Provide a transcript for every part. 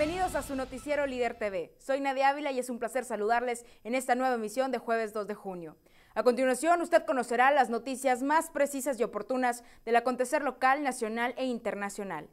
Bienvenidos a su noticiero Líder TV. Soy Nadia Ávila y es un placer saludarles en esta nueva emisión de jueves 2 de junio. A continuación, usted conocerá las noticias más precisas y oportunas del acontecer local, nacional e internacional.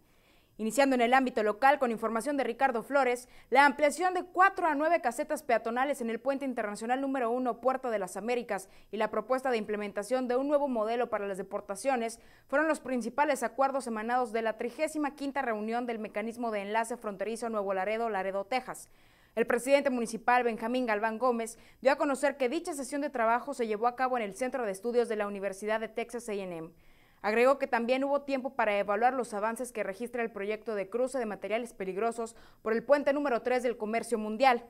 Iniciando en el ámbito local, con información de Ricardo Flores, la ampliación de 4 a nueve casetas peatonales en el puente internacional número 1 Puerto de las Américas y la propuesta de implementación de un nuevo modelo para las deportaciones fueron los principales acuerdos emanados de la 35 reunión del Mecanismo de Enlace Fronterizo Nuevo Laredo, Laredo, Texas. El presidente municipal Benjamín Galván Gómez dio a conocer que dicha sesión de trabajo se llevó a cabo en el Centro de Estudios de la Universidad de Texas AM. Agregó que también hubo tiempo para evaluar los avances que registra el proyecto de cruce de materiales peligrosos por el puente número 3 del comercio mundial.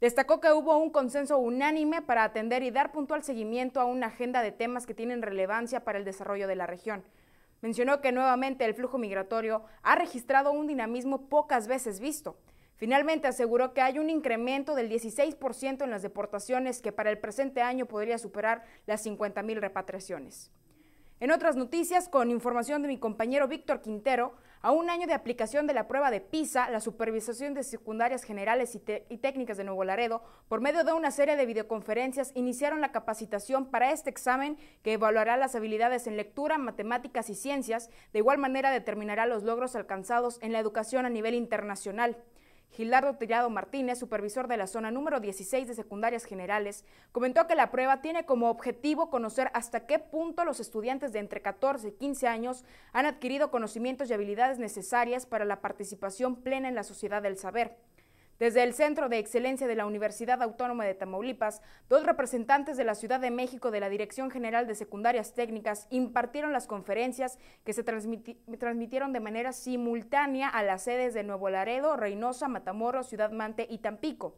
Destacó que hubo un consenso unánime para atender y dar puntual seguimiento a una agenda de temas que tienen relevancia para el desarrollo de la región. Mencionó que nuevamente el flujo migratorio ha registrado un dinamismo pocas veces visto. Finalmente aseguró que hay un incremento del 16% en las deportaciones que para el presente año podría superar las 50.000 repatriaciones. En otras noticias, con información de mi compañero Víctor Quintero, a un año de aplicación de la prueba de PISA, la Supervisación de Secundarias Generales y, y, Técnicas de Nuevo Laredo, por medio de una serie de videoconferencias, iniciaron la capacitación para este examen que evaluará las habilidades en lectura, matemáticas y ciencias. De igual manera, determinará los logros alcanzados en la educación a nivel internacional. Gilardo Tellado Martínez, supervisor de la zona número 16 de secundarias generales, comentó que la prueba tiene como objetivo conocer hasta qué punto los estudiantes de entre 14 y 15 años han adquirido conocimientos y habilidades necesarias para la participación plena en la sociedad del saber. Desde el Centro de Excelencia de la Universidad Autónoma de Tamaulipas, dos representantes de la Ciudad de México de la Dirección General de Secundarias Técnicas impartieron las conferencias que se transmitieron de manera simultánea a las sedes de Nuevo Laredo, Reynosa, Matamoros, Ciudad Mante y Tampico.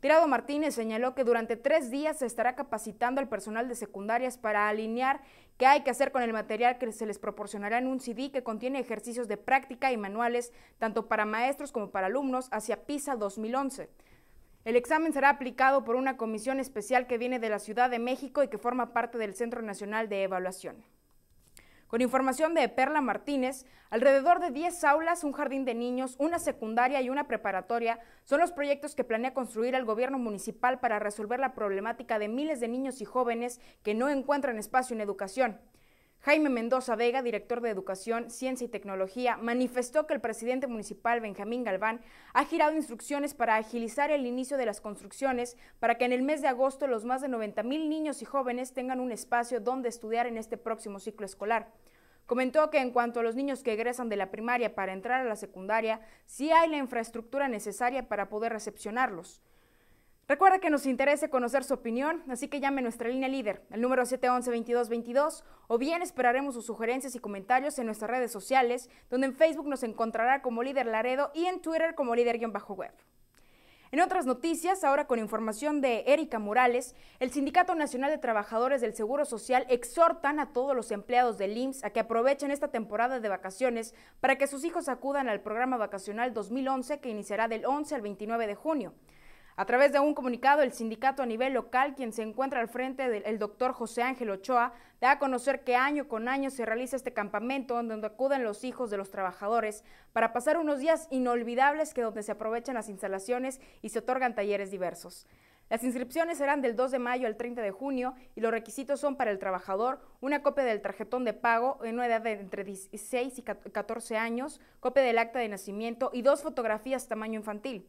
Tirado Martínez señaló que durante tres días se estará capacitando al personal de secundarias para alinear ¿Qué hay que hacer con el material que se les proporcionará en un CD que contiene ejercicios de práctica y manuales tanto para maestros como para alumnos hacia PISA 2011? El examen será aplicado por una comisión especial que viene de la Ciudad de México y que forma parte del Centro Nacional de Evaluación. Con información de Perla Martínez, alrededor de 10 aulas, un jardín de niños, una secundaria y una preparatoria son los proyectos que planea construir el gobierno municipal para resolver la problemática de miles de niños y jóvenes que no encuentran espacio en educación. Jaime Mendoza Vega, director de Educación, Ciencia y Tecnología, manifestó que el presidente municipal Benjamín Galván ha girado instrucciones para agilizar el inicio de las construcciones para que en el mes de agosto los más de 90 mil niños y jóvenes tengan un espacio donde estudiar en este próximo ciclo escolar. Comentó que en cuanto a los niños que egresan de la primaria para entrar a la secundaria, sí hay la infraestructura necesaria para poder recepcionarlos. Recuerda que nos interesa conocer su opinión, así que llame nuestra línea líder, el número 711-2222, o bien esperaremos sus sugerencias y comentarios en nuestras redes sociales, donde en Facebook nos encontrará como líder Laredo y en Twitter como líder-web. En otras noticias, ahora con información de Erika Morales, el Sindicato Nacional de Trabajadores del Seguro Social exhortan a todos los empleados del IMSS a que aprovechen esta temporada de vacaciones para que sus hijos acudan al programa vacacional 2011 que iniciará del 11 al 29 de junio. A través de un comunicado, el sindicato a nivel local, quien se encuentra al frente del doctor José Ángel Ochoa, da a conocer que año con año se realiza este campamento donde acuden los hijos de los trabajadores para pasar unos días inolvidables que donde se aprovechan las instalaciones y se otorgan talleres diversos. Las inscripciones serán del 2 de mayo al 30 de junio y los requisitos son para el trabajador una copia del tarjetón de pago en una edad de entre 16 y 14 años, copia del acta de nacimiento y dos fotografías tamaño infantil.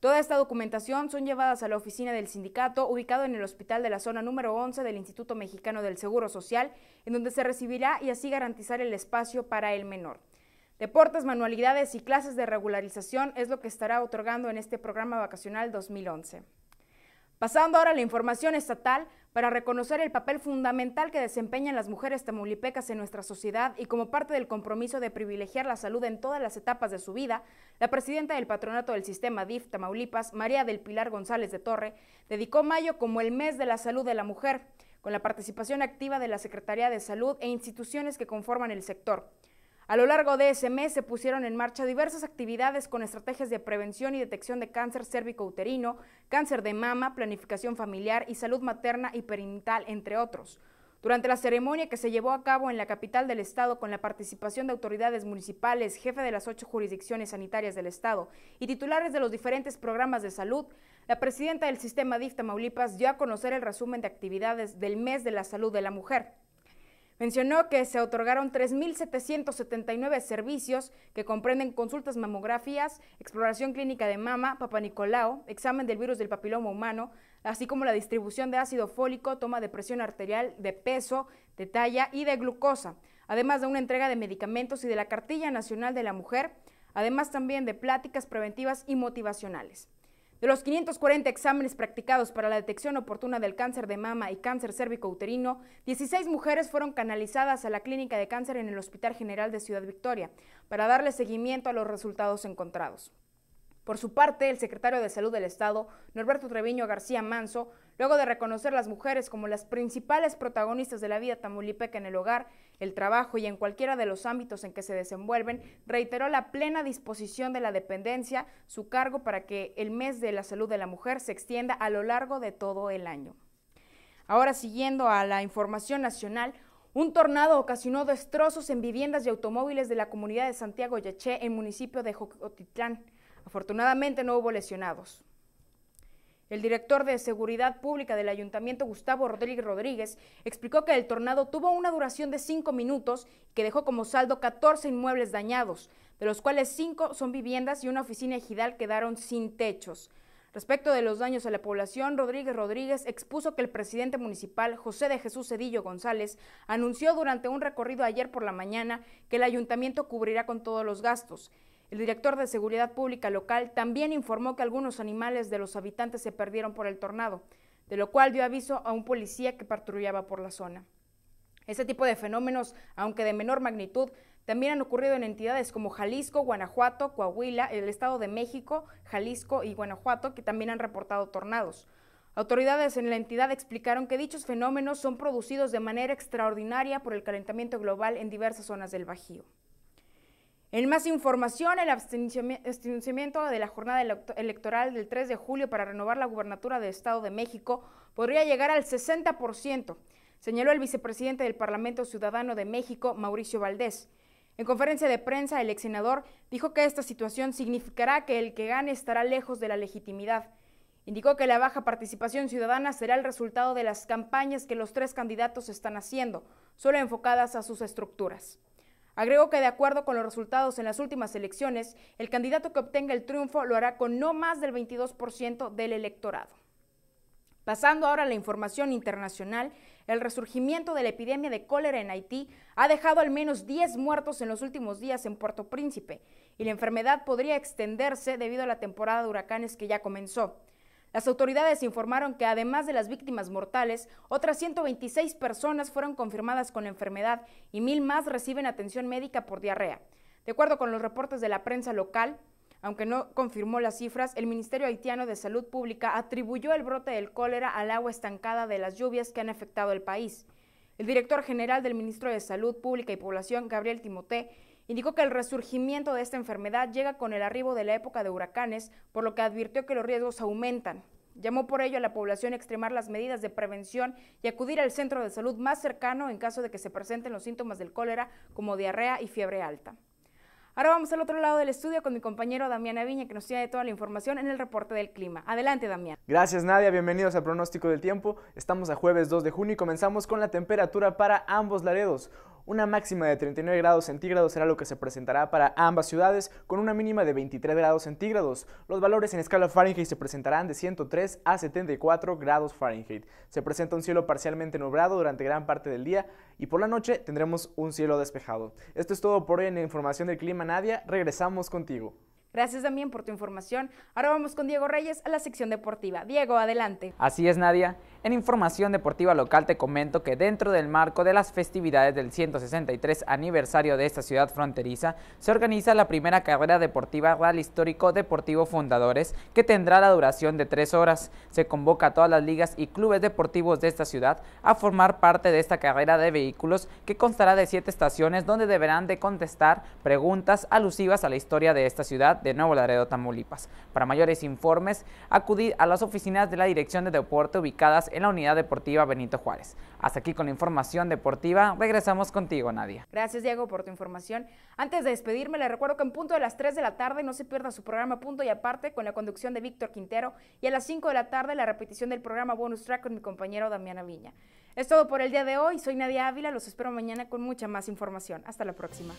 Toda esta documentación son llevadas a la oficina del sindicato ubicado en el hospital de la zona número 11 del Instituto Mexicano del Seguro Social, en donde se recibirá y así garantizar el espacio para el menor. Deportes, manualidades y clases de regularización es lo que estará otorgando en este programa vacacional 2011. Pasando ahora a la información estatal, para reconocer el papel fundamental que desempeñan las mujeres tamaulipecas en nuestra sociedad y como parte del compromiso de privilegiar la salud en todas las etapas de su vida, la presidenta del patronato del sistema DIF Tamaulipas, María del Pilar González de Torre, dedicó mayo como el mes de la salud de la mujer, con la participación activa de la Secretaría de Salud e instituciones que conforman el sector. A lo largo de ese mes se pusieron en marcha diversas actividades con estrategias de prevención y detección de cáncer cérvico-uterino, cáncer de mama, planificación familiar y salud materna y perinatal, entre otros. Durante la ceremonia que se llevó a cabo en la capital del estado con la participación de autoridades municipales, jefe de las ocho jurisdicciones sanitarias del estado y titulares de los diferentes programas de salud, la presidenta del sistema DIF Tamaulipas dio a conocer el resumen de actividades del mes de la salud de la mujer. Mencionó que se otorgaron 3.779 servicios que comprenden consultas mamografías, exploración clínica de mama, Nicolao, examen del virus del papiloma humano, así como la distribución de ácido fólico, toma de presión arterial, de peso, de talla y de glucosa, además de una entrega de medicamentos y de la Cartilla Nacional de la Mujer, además también de pláticas preventivas y motivacionales. De los 540 exámenes practicados para la detección oportuna del cáncer de mama y cáncer cérvico-uterino, 16 mujeres fueron canalizadas a la clínica de cáncer en el Hospital General de Ciudad Victoria para darle seguimiento a los resultados encontrados. Por su parte, el secretario de Salud del Estado, Norberto Treviño García Manso, luego de reconocer las mujeres como las principales protagonistas de la vida tamulipeca en el hogar, el trabajo y en cualquiera de los ámbitos en que se desenvuelven, reiteró la plena disposición de la dependencia, su cargo para que el mes de la salud de la mujer se extienda a lo largo de todo el año. Ahora siguiendo a la información nacional, un tornado ocasionó destrozos en viviendas y automóviles de la comunidad de Santiago Yaché en municipio de Jocotitlán. Afortunadamente no hubo lesionados. El director de Seguridad Pública del Ayuntamiento, Gustavo Rodríguez Rodríguez, explicó que el tornado tuvo una duración de cinco minutos y que dejó como saldo 14 inmuebles dañados, de los cuales cinco son viviendas y una oficina ejidal quedaron sin techos. Respecto de los daños a la población, Rodríguez Rodríguez expuso que el presidente municipal, José de Jesús Cedillo González, anunció durante un recorrido ayer por la mañana que el ayuntamiento cubrirá con todos los gastos. El director de Seguridad Pública local también informó que algunos animales de los habitantes se perdieron por el tornado, de lo cual dio aviso a un policía que patrullaba por la zona. Este tipo de fenómenos, aunque de menor magnitud, también han ocurrido en entidades como Jalisco, Guanajuato, Coahuila, el Estado de México, Jalisco y Guanajuato, que también han reportado tornados. Autoridades en la entidad explicaron que dichos fenómenos son producidos de manera extraordinaria por el calentamiento global en diversas zonas del Bajío. En más información, el abstenciamiento de la jornada electoral del 3 de julio para renovar la gubernatura del Estado de México podría llegar al 60%, señaló el vicepresidente del Parlamento Ciudadano de México, Mauricio Valdés. En conferencia de prensa, el ex senador dijo que esta situación significará que el que gane estará lejos de la legitimidad. Indicó que la baja participación ciudadana será el resultado de las campañas que los tres candidatos están haciendo, solo enfocadas a sus estructuras. Agregó que de acuerdo con los resultados en las últimas elecciones, el candidato que obtenga el triunfo lo hará con no más del 22% del electorado. Pasando ahora a la información internacional, el resurgimiento de la epidemia de cólera en Haití ha dejado al menos 10 muertos en los últimos días en Puerto Príncipe y la enfermedad podría extenderse debido a la temporada de huracanes que ya comenzó. Las autoridades informaron que además de las víctimas mortales, otras 126 personas fueron confirmadas con enfermedad y mil más reciben atención médica por diarrea. De acuerdo con los reportes de la prensa local, aunque no confirmó las cifras, el Ministerio Haitiano de Salud Pública atribuyó el brote del cólera al agua estancada de las lluvias que han afectado el país. El director general del Ministro de Salud Pública y Población, Gabriel Timoté, Indicó que el resurgimiento de esta enfermedad llega con el arribo de la época de huracanes, por lo que advirtió que los riesgos aumentan. Llamó por ello a la población a extremar las medidas de prevención y acudir al centro de salud más cercano en caso de que se presenten los síntomas del cólera como diarrea y fiebre alta. Ahora vamos al otro lado del estudio con mi compañero Damián Aviña que nos tiene toda la información en el reporte del clima. Adelante Damián. Gracias Nadia, bienvenidos al pronóstico del tiempo. Estamos a jueves 2 de junio y comenzamos con la temperatura para ambos laredos. Una máxima de 39 grados centígrados será lo que se presentará para ambas ciudades, con una mínima de 23 grados centígrados. Los valores en escala Fahrenheit se presentarán de 103 a 74 grados Fahrenheit. Se presenta un cielo parcialmente nublado durante gran parte del día y por la noche tendremos un cielo despejado. Esto es todo por hoy en Información del Clima Nadia. Regresamos contigo. Gracias también por tu información. Ahora vamos con Diego Reyes a la sección deportiva. Diego, adelante. Así es, Nadia. En información deportiva local te comento que dentro del marco de las festividades del 163 aniversario de esta ciudad fronteriza, se organiza la primera carrera deportiva Real Histórico Deportivo Fundadores que tendrá la duración de tres horas. Se convoca a todas las ligas y clubes deportivos de esta ciudad a formar parte de esta carrera de vehículos que constará de siete estaciones donde deberán de contestar preguntas alusivas a la historia de esta ciudad de Nuevo Laredo, Tamaulipas. Para mayores informes, acudid a las oficinas de la Dirección de Deporte ubicadas en la Unidad Deportiva Benito Juárez. Hasta aquí con la información deportiva. Regresamos contigo, Nadia. Gracias, Diego, por tu información. Antes de despedirme, le recuerdo que en punto de las 3 de la tarde no se pierda su programa Punto y Aparte con la conducción de Víctor Quintero y a las 5 de la tarde la repetición del programa Bonus Track con mi compañero Damián Viña. Es todo por el día de hoy. Soy Nadia Ávila. Los espero mañana con mucha más información. Hasta la próxima.